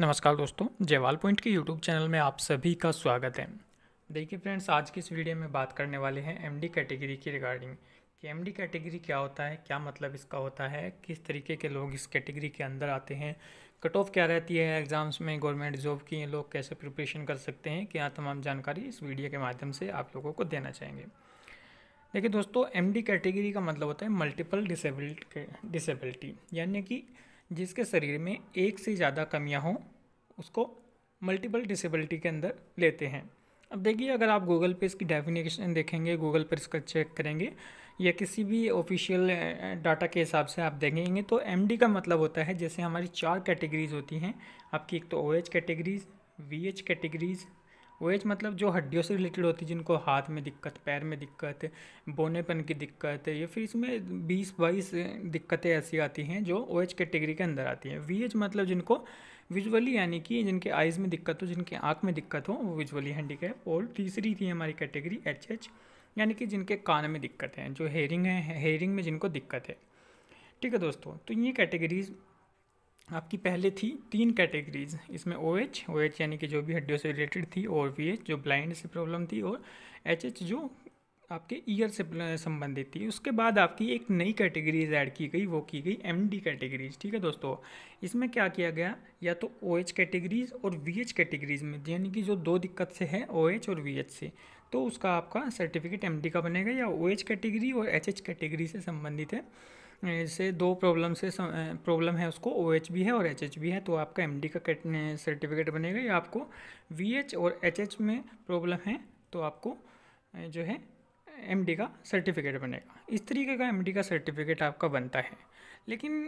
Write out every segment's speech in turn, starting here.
नमस्कार दोस्तों जयवाल पॉइंट के यूट्यूब चैनल में आप सभी का स्वागत है देखिए फ्रेंड्स आज की इस वीडियो में बात करने वाले हैं एमडी कैटेगरी की रिगार्डिंग कि एमडी कैटेगरी क्या होता है क्या मतलब इसका होता है किस तरीके के लोग इस कैटेगरी के अंदर आते हैं कट ऑफ क्या रहती है एग्ज़ाम्स में गवर्नमेंट जॉब की लोग कैसे प्रिपरेशन कर सकते हैं क्या तमाम जानकारी इस वीडियो के माध्यम से आप लोगों को देना चाहेंगे देखिए दोस्तों एमडी कैटेगरी का मतलब होता है मल्टीपल डिसेबिलिटी यानी कि जिसके शरीर में एक से ज़्यादा कमियां हों उसको मल्टीपल डिसेबिलिटी के अंदर लेते हैं अब देखिए अगर आप गूगल पे इसकी डेफिनेशन देखेंगे गूगल पर इसका चेक करेंगे या किसी भी ऑफिशियल डाटा के हिसाब से आप देखेंगे तो एम का मतलब होता है जैसे हमारी चार कैटेगरीज होती हैं आपकी एक तो O H categories V categories OH मतलब जो हड्डियों से रिलेटेड होती है जिनको हाथ में दिक्कत पैर में दिक्कत बोनेपन की दिक्कत या फिर इसमें बीस बाईस दिक्कतें ऐसी आती हैं जो ओ एच कैटेगरी के अंदर आती हैं वी एच मतलब जिनको विजुअली यानी कि जिनके आइज़ में दिक्कत हो जिनके आँख में दिक्कत हो वो विजुअली कैप और तीसरी थी हमारी कैटेगरी एच एच यानी कि जिनके कान में दिक्कत है जो हेयरिंग है हेयरिंग में जिनको दिक्कत है ठीक है दोस्तों तो ये कैटेगरीज आपकी पहले थी तीन कैटेगरीज इसमें ओ एच ओ एच यानी कि जो भी हड्डियों से रिलेटेड थी और वी एच जो ब्लाइंड से प्रॉब्लम थी और एच एच जो आपके ईयर से संबंधित थी उसके बाद आपकी एक नई कैटेगरीज ऐड की गई वो की गई एम डी कैटेगरीज ठीक है दोस्तों इसमें क्या किया गया या तो ओ एच कैटेगरीज और वी एच कैटेगरीज में यानी कि जो दो दिक्कत से है ओ एच और वी एच से तो उसका आपका सर्टिफिकेट एम डी का बनेगा या ओ एच कैटेगरी और एच एच कैटेगरी से संबंधित है से दो प्रॉब्लम से प्रॉब्लम है उसको ओ OH भी है और एच भी है तो आपका एम का सर्टिफिकेट बनेगा या आपको वी और एच में प्रॉब्लम है तो आपको जो है एम का सर्टिफिकेट बनेगा इस तरीके का एम का सर्टिफिकेट आपका बनता है लेकिन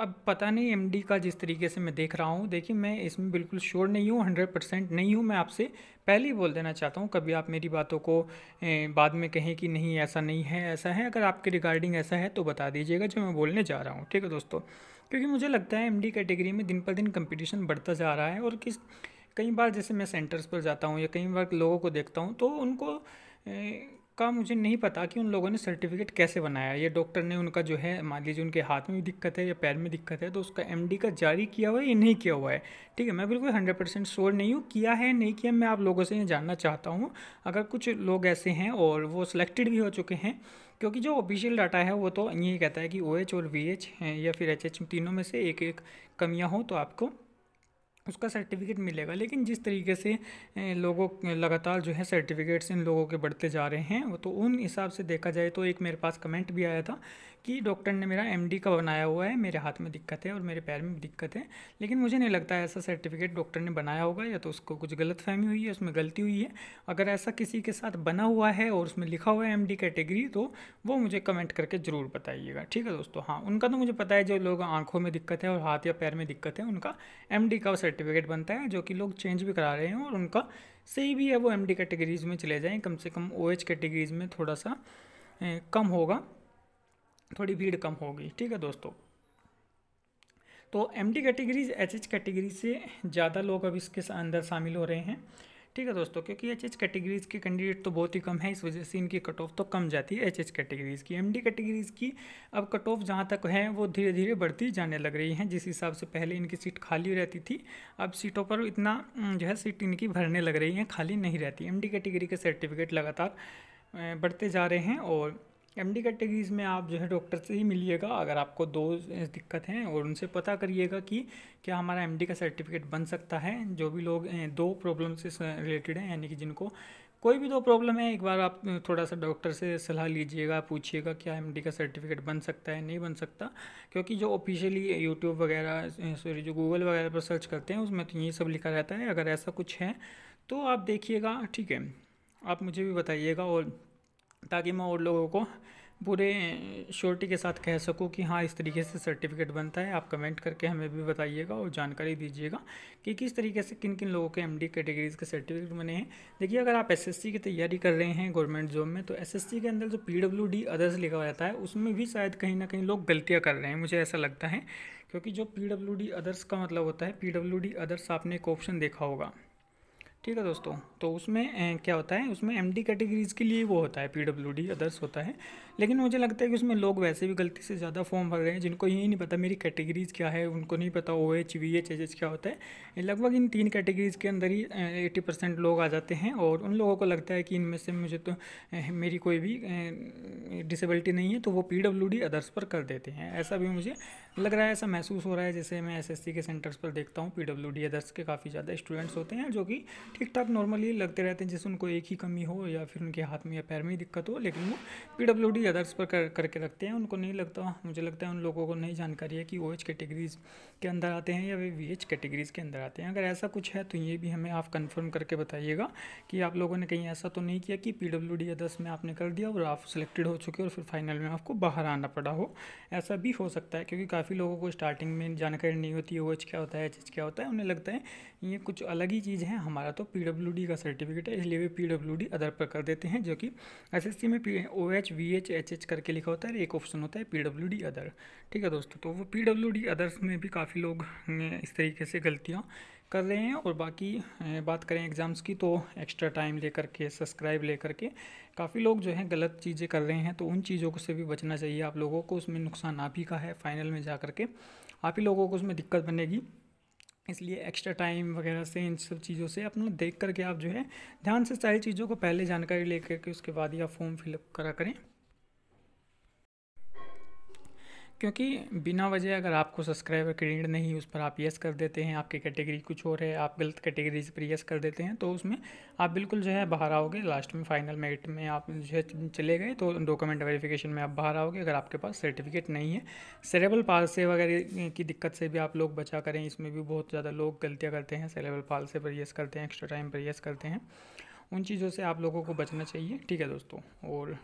अब पता नहीं एमडी का जिस तरीके से मैं देख रहा हूँ देखिए मैं इसमें बिल्कुल श्योर नहीं हूँ हंड्रेड परसेंट नहीं हूँ मैं आपसे पहले ही बोल देना चाहता हूँ कभी आप मेरी बातों को बाद में कहें कि नहीं ऐसा नहीं है ऐसा है अगर आपके रिगार्डिंग ऐसा है तो बता दीजिएगा जो मैं बोलने जा रहा हूँ ठीक है दोस्तों क्योंकि मुझे लगता है एम कैटेगरी में दिन पर दिन कम्पिटिशन बढ़ता जा रहा है और किस कई बार जैसे मैं सेंटर्स पर जाता हूँ या कई बार लोगों को देखता हूँ तो उनको का मुझे नहीं पता कि उन लोगों ने सर्टिफिकेट कैसे बनाया ये डॉक्टर ने उनका जो है मान लीजिए उनके हाथ में भी दिक्कत है या पैर में दिक्कत है तो उसका एम का जारी किया हुआ है या नहीं किया हुआ है ठीक है मैं बिल्कुल हंड्रेड परसेंट श्योर नहीं हूँ किया है नहीं किया मैं आप लोगों से ये जानना चाहता हूँ अगर कुछ लोग ऐसे हैं और वो सिलेक्टेड भी हो चुके हैं क्योंकि जो ऑफिशियल डाटा है वो तो यही कहता है कि ओ OH और वी या फिर एच तीनों में से एक एक कमियाँ हो तो आपको उसका सर्टिफिकेट मिलेगा लेकिन जिस तरीके से लोगों लगातार जो है सर्टिफिकेट्स इन लोगों के बढ़ते जा रहे हैं तो उन हिसाब से देखा जाए तो एक मेरे पास कमेंट भी आया था कि डॉक्टर ने मेरा एमडी का बनाया हुआ है मेरे हाथ में दिक्कत है और मेरे पैर में दिक्कत है लेकिन मुझे नहीं लगता ऐसा सर्टिफिकेट डॉक्टर ने बनाया होगा या तो उसको कुछ गलत फहमी हुई है उसमें गलती हुई है अगर ऐसा किसी के साथ बना हुआ है और उसमें लिखा हुआ है एम कैटेगरी तो वो मुझे कमेंट करके ज़रूर बताइएगा ठीक है दोस्तों हाँ उनका तो मुझे पता है जो लोग आँखों में दिक्कत है और हाथ या पैर में दिक्कत है उनका एम का सर्टिफिकेट बनता है जो कि लोग चेंज भी करा रहे हैं और उनका सही भी है वो एम कैटेगरीज़ में चले जाएँ कम से कम ओ कैटेगरीज़ में थोड़ा सा कम होगा थोड़ी भीड़ कम होगी ठीक है दोस्तों तो M D categories H H category से ज़्यादा लोग अब इसके अंदर शामिल हो रहे हैं ठीक है दोस्तों क्योंकि एच एच कैटेगरीज़ के कैंडिडेट तो बहुत ही कम है इस वजह से इनकी कट ऑफ तो कम जाती है एच एच कैटेगरीज़ की एम डी कैटेगरीज़ की अब कट ऑफ जहाँ तक है वो धीरे धीरे बढ़ती जाने लग रही हैं जिस हिसाब से पहले इनकी सीट खाली रहती थी अब सीटों पर इतना जो है सीट इनकी भरने लग रही हैं खाली नहीं रहती एम डी कैटेगरी के सर्टिफिकेट लगातार बढ़ते जा रहे हैं और एम डी कैटेगरीज में आप जो है डॉक्टर से ही मिलिएगा अगर आपको दो दिक्कत हैं और उनसे पता करिएगा कि क्या हमारा एम डी का सर्टिफिकेट बन सकता है जो भी लोग दो प्रॉब्लम से रिलेटेड हैं यानी कि जिनको कोई भी दो प्रॉब्लम है एक बार आप थोड़ा सा डॉक्टर से सलाह लीजिएगा पूछिएगा क्या डी का सर्टिफिकेट बन सकता है नहीं बन सकता क्योंकि जो ऑफिशियली यूट्यूब वगैरह सॉरी जो गूगल वगैरह पर सर्च करते हैं उसमें तो यही सब लिखा रहता है अगर ऐसा कुछ है तो आप देखिएगा ठीक है आप मुझे भी बताइएगा और ताकि मैं और लोगों को पूरे श्योरिटी के साथ कह सकूं कि हाँ इस तरीके से सर्टिफिकेट बनता है आप कमेंट करके हमें भी बताइएगा और जानकारी दीजिएगा कि किस तरीके से किन किन लोगों के एम डी कैटेगरीज़ के सर्टिफिकेट बने हैं देखिए अगर आप एस एस सी की तैयारी कर रहे हैं गवर्नमेंट जॉब में तो एस एस सी के अंदर जो पी डब्ल्यू डी अदर्स लिखा जाता है उसमें भी शायद कहीं ना कहीं लोग गलतियाँ कर रहे हैं मुझे ऐसा लगता है क्योंकि जो पी डब्ल्यू डी अदर्स का मतलब होता है पी डब्ल्यू डी अदर्स आपने एक ऑप्शन देखा होगा ठीक है दोस्तों तो उसमें क्या होता है उसमें डी कैटेगरीज़ के लिए वो होता है डी अदर्स होता है लेकिन मुझे लगता है कि उसमें लोग वैसे भी गलती से ज़्यादा फॉर्म भर रहे हैं जिनको यही नहीं पता मेरी कैटेगरीज़ क्या है उनको नहीं पता O H V H H H क्या होता है लगभग इन तीन कैटेगरीज़ के अंदर ही एटी परसेंट लोग आ जाते हैं और उन लोगों को लगता है कि इनमें से मुझे तो मेरी कोई भी डिसेबिलिटी नहीं है तो वो पी डब्ल्यू डी अदर्स पर कर देते हैं ऐसा भी मुझे लग रहा है ऐसा महसूस हो रहा है जैसे मैं एस एस सी के सेंटर्स पर देखता हूँ पी डब्ल्यू डी अदर्स के काफ़ी ज़्यादा स्टूडेंट्स होते हैं जो कि ठीक ठाक नॉर्मली लगते रहते हैं जैसे उनको एक ही कमी हो या फिर उनके हाथ में या पैर में ही दिक्कत हो लेकिन वो पी डब्ल्यू डी अदर्स पर कर करके रखते हैं उनको नहीं लगता मुझे लगता है उन लोगों को नहीं जानकारी है कि ओ एच कैटेगरीज़ के अंदर आते हैं या वे वी एच कैटेगरीज़ के अंदर आते हैं अगर ऐसा कुछ है तो ये भी हमें आप कन्फर्म करके बताइएगा कि आप लोगों ने कहीं ऐसा तो नहीं किया कि पी डब्ल्यू डी अदर्स में आपने कर दिया और आप सिलेक्टेड हो चुके और फिर फाइनल में आपको बाहर आना पड़ा हो ऐसा भी हो सकता है क्योंकि काफ़ी लोगों को स्टार्टिंग में जानकारी नहीं होती ओ एच क्या होता है एच एच क्या होता है उन्हें लगता है ये कुछ अलग ही चीज़ है हमारा तो पी का सर्टिफिकेट है इसलिए वे पी अदर पर कर देते हैं जो कि एस में P O H V H H H करके लिखा होता है एक ऑप्शन होता है पी अदर ठीक है दोस्तों तो वो पी अदर्स में भी काफ़ी लोग इस तरीके से गलतियाँ कर रहे हैं और बाकी बात करें एग्ज़ाम्स की तो एक्स्ट्रा टाइम ले करके सब्सक्राइब ले करके काफ़ी लोग जो हैं गलत चीज़ें कर रहे हैं तो उन चीज़ों को से भी बचना चाहिए आप लोगों को उसमें नुकसान आप ही का है फाइनल में जा करके आप ही लोगों को उसमें दिक्कत बनेगी इसलिए एक्स्ट्रा टाइम वगैरह से इन सब चीज़ों से अपना देख करके आप जो है ध्यान से सारी चीज़ों को पहले जानकारी लेकर के उसके बाद ही आप फॉर्म फिलअप करा करें क्योंकि बिना वजह अगर आपको सब्सक्राइबर क्रेडिट नहीं उस पर आप यस कर देते हैं आपकी कैटेगरी कुछ और है आप गलत कैटेगरीज पर यस कर देते हैं तो उसमें आप बिल्कुल जो है बाहर आओगे लास्ट में फाइनल मेरिट में आप जो है चले गए तो डॉक्यूमेंट वेरिफिकेशन में आप बाहर आओगे अगर आपके पास सर्टिफिकेट नहीं है सेरेबल पालसे वगैरह की दिक्कत से भी आप लोग बचा करें इसमें भी बहुत ज़्यादा लोग गलतियाँ करते हैं सेरेबल पालसे पर येस करते हैं एक्स्ट्रा टाइम पर येस करते हैं उन चीज़ों से आप लोगों को बचना चाहिए ठीक है दोस्तों और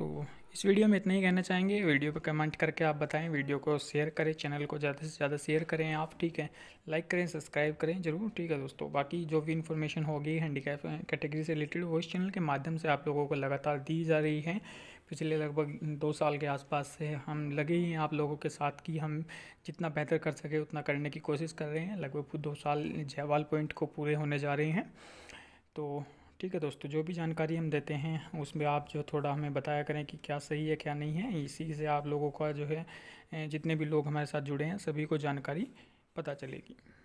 तो इस वीडियो में इतना ही कहना चाहेंगे वीडियो पर कमेंट करके आप बताएं वीडियो को शेयर करें चैनल को ज़्यादा से ज़्यादा शेयर करें आप ठीक है लाइक करें सब्सक्राइब करें जरूर ठीक है दोस्तों बाकी जो भी इन्फॉर्मेशन होगी हैंडीकैप कैटेगरी से रिलेटेड वो इस चैनल के माध्यम से आप लोगों को लगातार दी जा रही है पिछले लगभग दो साल के आसपास से हम लगे ही हैं आप लोगों के साथ कि हम जितना बेहतर कर सके उतना करने की कोशिश कर रहे हैं लगभग दो साल जयवाल पॉइंट को पूरे होने जा रहे हैं तो ठीक है दोस्तों जो भी जानकारी हम देते हैं उसमें आप जो थोड़ा हमें बताया करें कि क्या सही है क्या नहीं है इसी से आप लोगों का जो है जितने भी लोग हमारे साथ जुड़े हैं सभी को जानकारी पता चलेगी